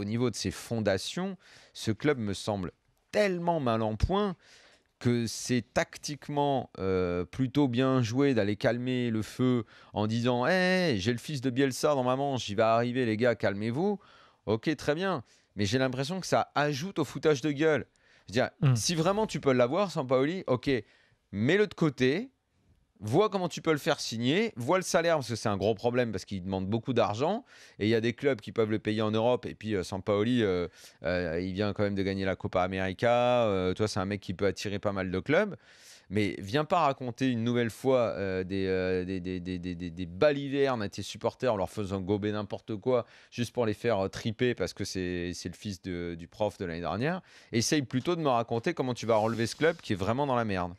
Au niveau de ses fondations, ce club me semble tellement mal en point que c'est tactiquement euh, plutôt bien joué d'aller calmer le feu en disant Hey, eh, j'ai le fils de Bielsa dans ma manche, il va arriver, les gars, calmez-vous. Ok, très bien. Mais j'ai l'impression que ça ajoute au foutage de gueule. Je veux dire, mmh. si vraiment tu peux l'avoir, Sampaoli, ok, mets-le de côté, vois comment tu peux le faire signer, vois le salaire, parce que c'est un gros problème, parce qu'il demande beaucoup d'argent, et il y a des clubs qui peuvent le payer en Europe, et puis euh, san Sampaoli, euh, euh, il vient quand même de gagner la Copa América, toi c'est un mec qui peut attirer pas mal de clubs, mais viens pas raconter une nouvelle fois des, balivernes à tes supporters en leur faisant gober n'importe quoi, juste pour les faire triper, parce que c'est le fils du prof de l'année dernière, essaye plutôt de me raconter comment tu vas relever ce club qui est vraiment dans la merde.